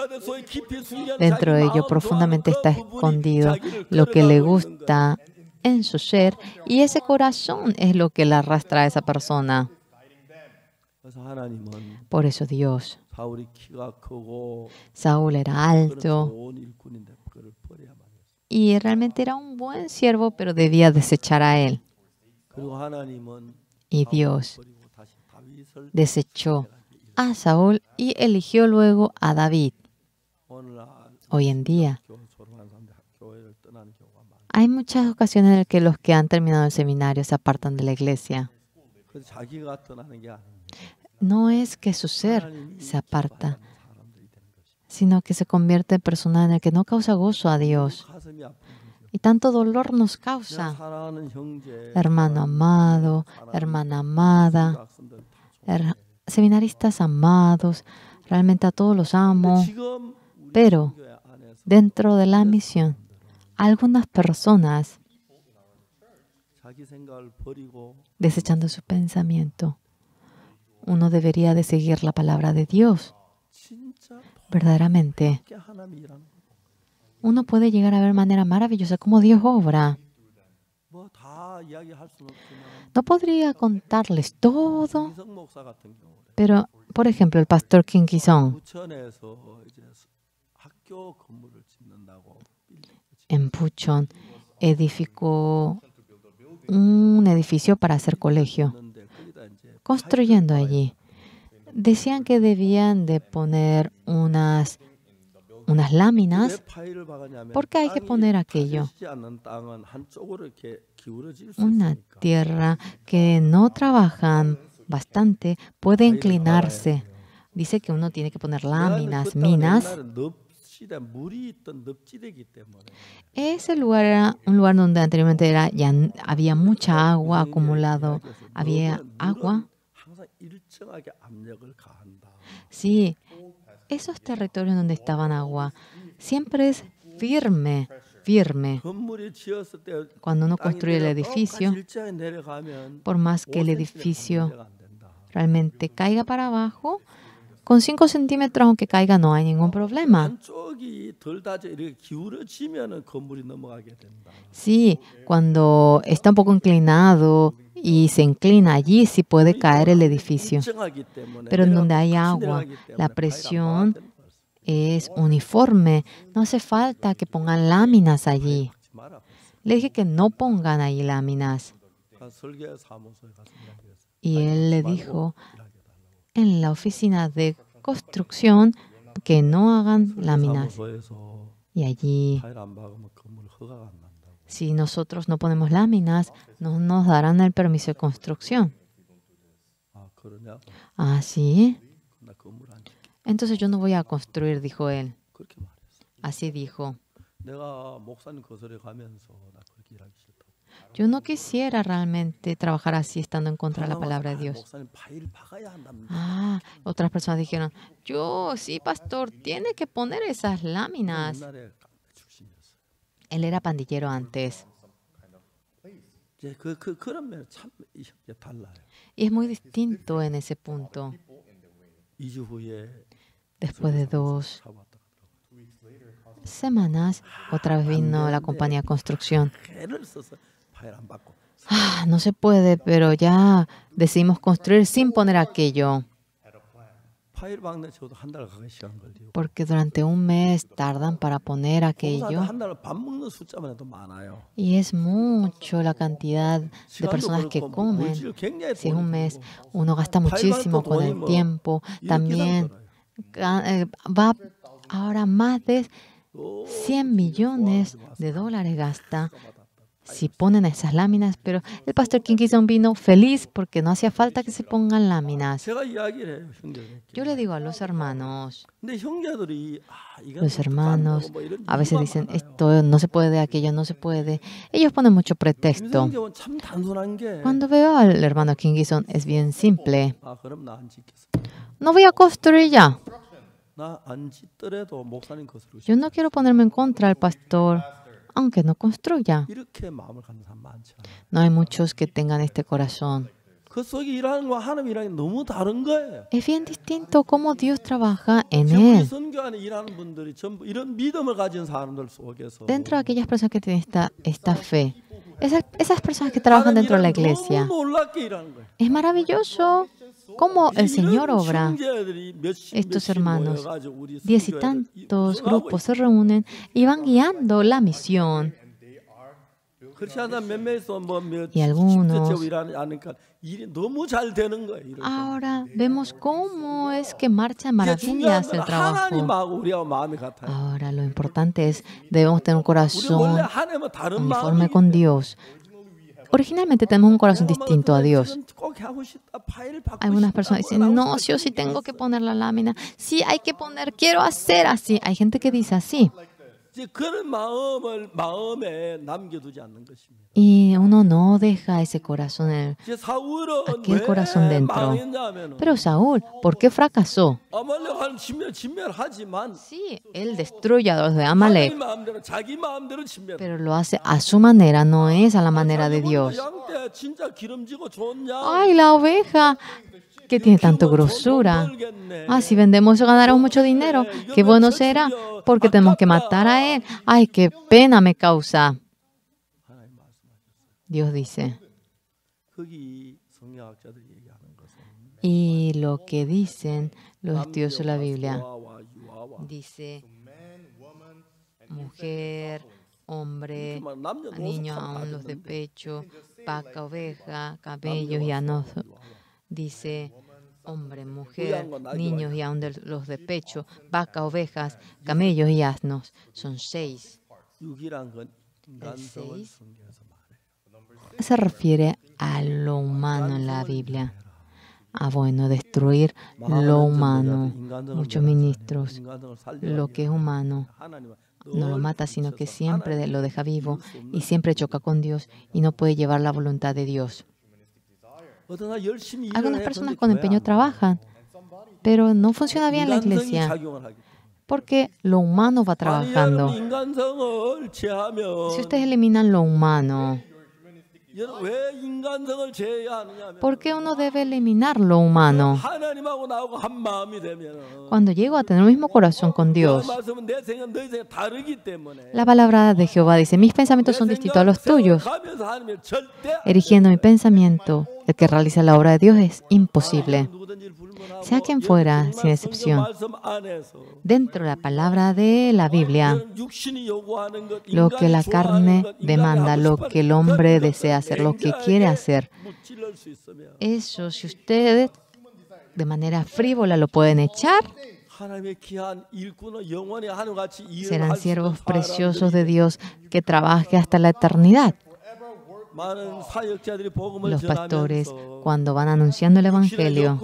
Dentro de ello profundamente está escondido lo que le gusta en su ser y ese corazón es lo que le arrastra a esa persona. Por eso Dios,
Saúl era alto,
y realmente era un buen siervo, pero debía desechar a él.
Y Dios
desechó a Saúl y eligió luego a David.
Hoy en día
hay muchas ocasiones en las que los que han terminado el seminario se apartan de la iglesia. No es que su ser se aparta, sino que se convierte en persona en la que no causa gozo a Dios. Y tanto dolor nos causa. Hermano amado, hermana amada, seminaristas amados, realmente a todos los amo. Pero dentro de la misión, algunas personas, desechando su pensamiento, uno debería de seguir la palabra de Dios
verdaderamente
uno puede llegar a ver manera maravillosa como Dios obra. No podría contarles todo, pero por ejemplo el pastor Kim Ki-sung en Puchon edificó un edificio para hacer colegio, construyendo allí decían que debían de poner unas, unas láminas porque hay que poner aquello. Una tierra que no trabajan bastante puede inclinarse. Dice que uno tiene que poner láminas, minas. Ese lugar era un lugar donde anteriormente era, ya había mucha agua acumulado, había agua Sí, esos territorios donde estaban agua siempre es firme, firme. Cuando uno construye el edificio,
por más que el edificio
realmente caiga para abajo, con 5 centímetros aunque caiga no hay ningún problema. Sí, cuando está un poco inclinado y se inclina, allí si puede caer el edificio. Pero en donde hay agua, la presión es uniforme, no hace falta que pongan láminas allí. Le dije que no pongan ahí láminas. Y él le dijo en la oficina de construcción que no hagan láminas. Y allí si nosotros no ponemos láminas, no nos darán el permiso de construcción. Ah, sí. Entonces yo no voy a construir, dijo él. Así dijo. Yo no quisiera realmente trabajar así estando en contra de la palabra de Dios. Ah, otras personas dijeron, yo sí, pastor, tiene que poner esas láminas. Él era pandillero antes. Y es muy distinto en ese punto. Después de dos semanas, otra vez vino la compañía de construcción. no se puede, pero ya decidimos construir sin poner aquello porque durante un mes tardan para poner aquello. Y es mucho la cantidad de personas que comen. Si es un mes, uno gasta muchísimo con el tiempo. También eh, va ahora más de 100 millones de dólares gasta si ponen esas láminas, pero el pastor Kingison vino feliz porque no hacía falta que se pongan láminas. Yo le digo a los hermanos, los hermanos a veces dicen, esto no se puede, aquello no se puede. Ellos ponen mucho pretexto. Cuando veo al hermano Kingison, es bien simple. Oh, no voy a construir ya. Yo no quiero ponerme en contra del pastor aunque no construya. No hay muchos que tengan este corazón. Es bien distinto cómo Dios trabaja en él.
Dentro de aquellas personas que
tienen esta, fe, esas, esas personas que trabajan dentro de la iglesia, es maravilloso cómo el Señor obra. Estos hermanos, diez y tantos grupos se reúnen y van guiando la misión.
Y algunos
Ahora vemos cómo es que marcha maravillas el trabajo. Ahora lo importante es, debemos tener un corazón uniforme con Dios. Originalmente tenemos un corazón distinto a Dios. Algunas personas dicen, no, yo sí tengo que poner la lámina, sí hay que poner, quiero hacer así. Hay gente que dice así. Y uno no deja ese corazón, el,
aquel corazón dentro.
Pero Saúl, ¿por qué fracasó?
Sí, él destruye a los de Amalek, pero lo hace
a su manera, no es a la manera de Dios. Ay, la oveja que tiene tanto grosura. Ah, si vendemos ganaremos mucho dinero. Qué bueno será, porque tenemos que matar a él. Ay, qué pena me causa. Dios dice. Y lo que dicen los estudiosos de la Biblia, dice mujer, hombre, niño, aún los de pecho, vaca, oveja, cabellos y anoso dice hombre, mujer, niños y aún los de pecho, vaca, ovejas, camellos y asnos. Son seis.
seis
se refiere a lo humano en la Biblia. Ah, bueno, destruir lo humano. Muchos ministros, lo que es humano, no lo mata, sino que siempre lo deja vivo y siempre choca con Dios y no puede llevar la voluntad de Dios.
Algunas personas con empeño trabajan,
pero no funciona bien la iglesia porque lo humano va trabajando.
Si ustedes
eliminan lo humano, ¿por qué uno debe eliminar lo humano? Cuando llego a tener el mismo corazón con Dios, la palabra de Jehová dice, mis pensamientos son distintos a los tuyos, erigiendo mi pensamiento el que realiza la obra de Dios es imposible. Sea quien fuera, sin excepción, dentro de la palabra de la Biblia, lo que la carne demanda, lo que el hombre desea hacer, lo que quiere hacer. Eso, si ustedes de manera frívola lo pueden echar, serán siervos preciosos de Dios que trabajen hasta la eternidad. Los pastores, cuando van anunciando el Evangelio,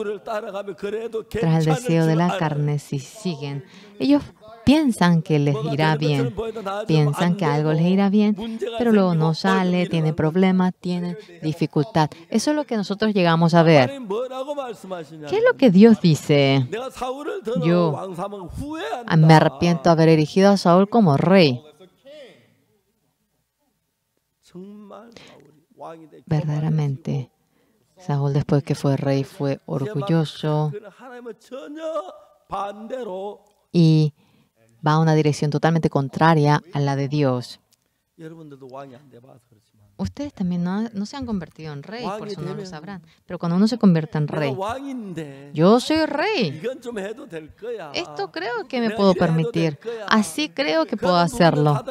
tras el deseo de la carne, si siguen, ellos piensan que les irá bien, piensan que algo les irá bien, pero luego no sale, tiene problemas, tiene dificultad. Eso es lo que nosotros llegamos a ver. ¿Qué es lo que Dios dice? Yo me arrepiento de haber erigido a Saúl como rey. Verdaderamente, Saúl después que fue rey fue orgulloso y va a una dirección totalmente contraria a la de Dios. Ustedes también no, se han convertido en rey, por eso no lo sabrán. Pero cuando uno se convierte en rey, yo soy rey. Esto creo que me puedo permitir. Así creo que puedo hacerlo.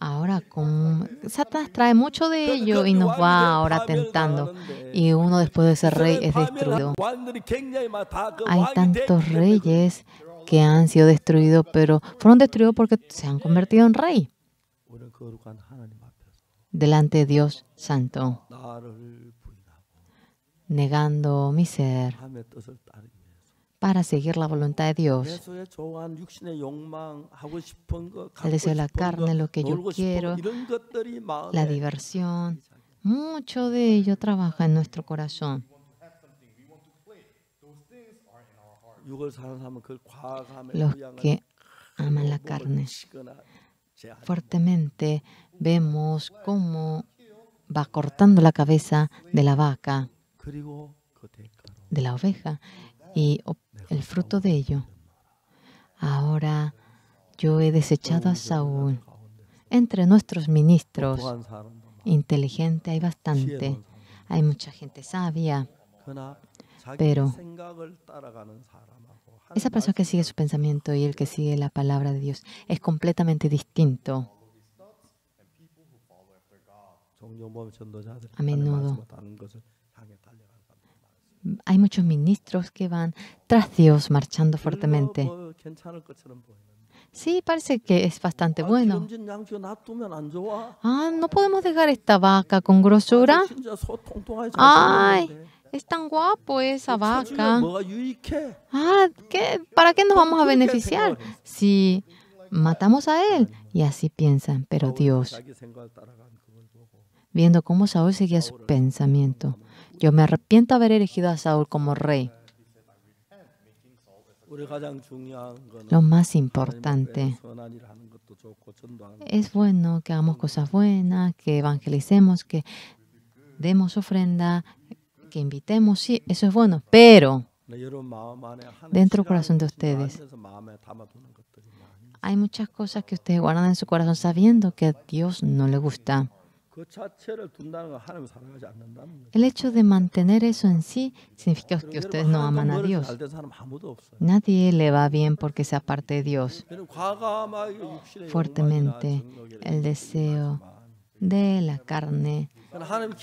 Ahora, con Satanás trae mucho de ello y nos va ahora tentando. Y uno después de ser rey es destruido. Hay tantos reyes que han sido destruidos, pero fueron destruidos porque se han convertido en rey delante de Dios Santo, negando mi ser para seguir la voluntad de Dios.
El deseo de la carne, lo que yo quiero, la
diversión, mucho de ello trabaja en nuestro corazón.
Los que
aman la carne fuertemente vemos cómo va cortando la cabeza de la vaca, de la oveja, y el fruto de ello. Ahora yo he desechado a Saúl. Entre nuestros ministros, inteligente hay bastante, hay mucha gente sabia, pero esa persona que sigue su pensamiento y el que sigue la palabra de Dios es completamente distinto.
A menudo
hay muchos ministros que van tras Dios marchando fuertemente. Sí, parece que es bastante ah, bueno. Ah, no podemos dejar esta vaca con grosura. Ay, es tan guapo esa vaca. Ah, ¿qué? ¿Para qué nos vamos a beneficiar si matamos a él? Y así piensan, pero Dios, viendo cómo Saúl seguía su pensamiento, yo me arrepiento de haber elegido a Saúl como rey.
Lo más importante es
bueno que hagamos cosas buenas, que evangelicemos, que demos ofrenda, que invitemos, sí, eso es bueno, pero dentro del corazón de ustedes hay muchas cosas que ustedes guardan en su corazón sabiendo que a Dios no le gusta. El hecho de mantener eso en sí significa que ustedes no aman a Dios. Nadie le va bien porque sea parte de Dios.
Fuertemente el
deseo de la carne,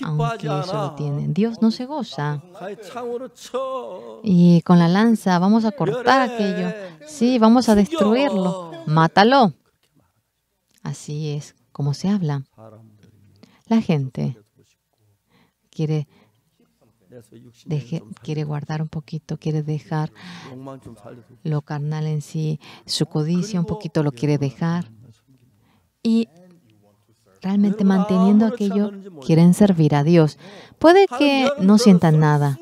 aunque eso lo tiene.
Dios no se goza. Y con la lanza vamos a cortar aquello. Sí, vamos a destruirlo. Mátalo. Así es como se habla. La gente quiere, quiere guardar un poquito, quiere dejar lo carnal en sí, su codicia un poquito lo quiere dejar. Y realmente manteniendo aquello, quieren servir a Dios. Puede que no sientan nada,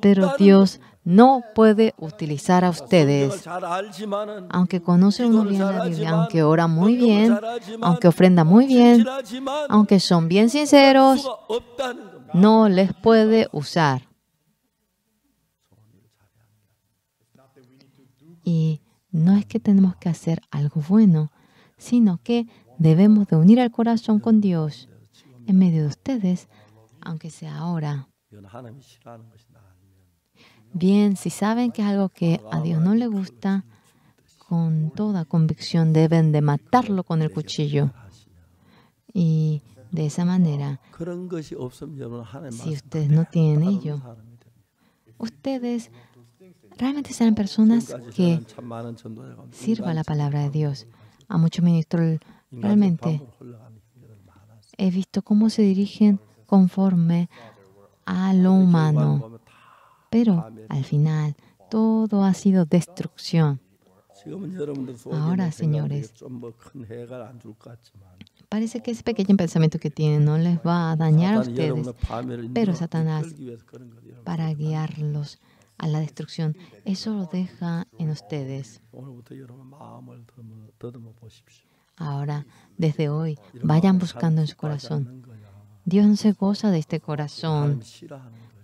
pero Dios no puede utilizar a ustedes. Aunque conoce uno bien la Biblia, aunque ora muy bien, aunque ofrenda muy bien, aunque son bien sinceros, no les puede usar. Y no es que tenemos que hacer algo bueno, sino que debemos de unir el corazón con Dios en medio de ustedes, aunque sea ahora. Bien, si saben que es algo que a Dios no le gusta, con toda convicción deben de matarlo con el cuchillo. Y de esa manera,
si ustedes no tienen ello, ustedes
realmente serán personas que
sirvan la palabra
de Dios. A muchos ministros Realmente he visto cómo se dirigen conforme a lo humano. Pero al final todo ha sido destrucción.
Ahora, señores,
parece que ese pequeño pensamiento que tienen no les va a dañar a ustedes, pero Satanás, para guiarlos a la destrucción, eso lo deja en ustedes. Ahora, desde hoy, vayan buscando en su corazón. Dios no se goza de este corazón.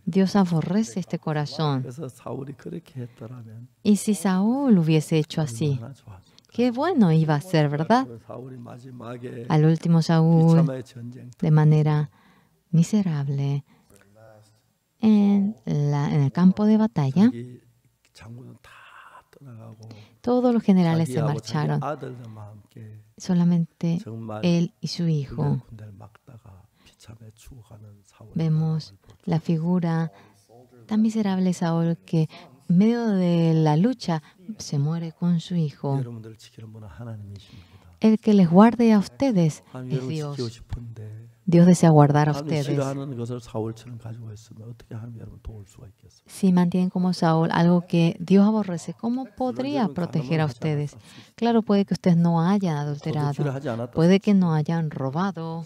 Dios aborrece este corazón. Y si Saúl hubiese hecho así, qué bueno iba a ser, ¿verdad?
Al último Saúl, de manera
miserable, en, el campo de batalla,
todos los generales se marcharon solamente él y su hijo. Vemos
la figura tan miserable Saúl que en medio de la lucha se muere con su hijo. El que les guarde a ustedes es Dios. Dios desea guardar a ustedes. Si mantienen como Saúl algo que Dios aborrece, ¿cómo podría proteger a ustedes? Claro, puede que ustedes no hayan adulterado, puede que no hayan robado,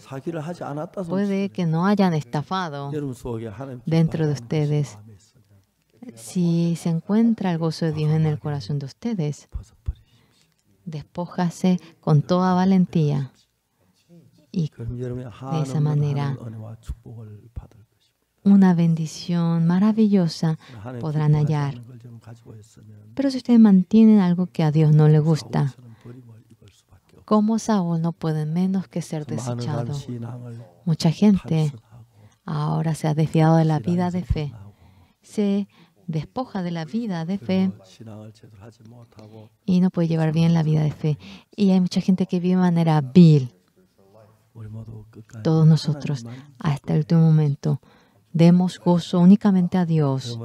puede que no hayan estafado dentro de ustedes. Si se encuentra el gozo de Dios en el corazón de ustedes, despójase con toda valentía y de esa manera una bendición maravillosa podrán hallar. Pero si ustedes mantienen algo que a Dios no le gusta, como Saúl no pueden menos que ser desechado. Mucha gente ahora se ha desviado de la vida de fe, se despoja de la vida de fe y no puede llevar bien la vida de fe. Y hay mucha gente que vive de manera vil
todos nosotros
hasta el este último momento demos gozo únicamente a Dios.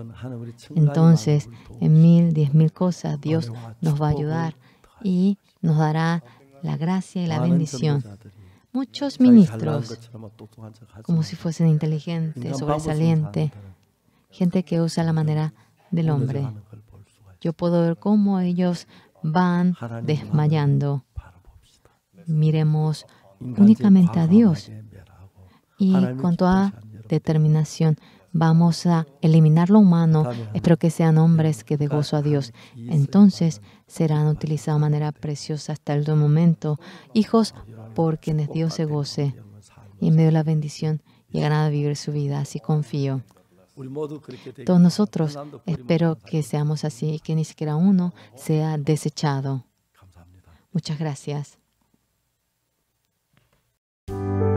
Entonces, en mil, diez mil cosas, Dios nos va a ayudar y nos dará la gracia y la bendición. Muchos ministros,
como si fuesen
inteligentes, sobresalientes, gente que usa la manera del hombre. Yo puedo ver cómo ellos van desmayando. Miremos únicamente a Dios. Y con toda determinación vamos a eliminar lo humano. Espero que sean hombres que de gozo a Dios. Entonces serán utilizados de manera preciosa hasta el momento. Hijos por quienes Dios se goce. Y en medio de la bendición llegarán a vivir su vida. Así confío. Todos nosotros espero que seamos así y que ni siquiera uno sea desechado. Muchas gracias. Thank you.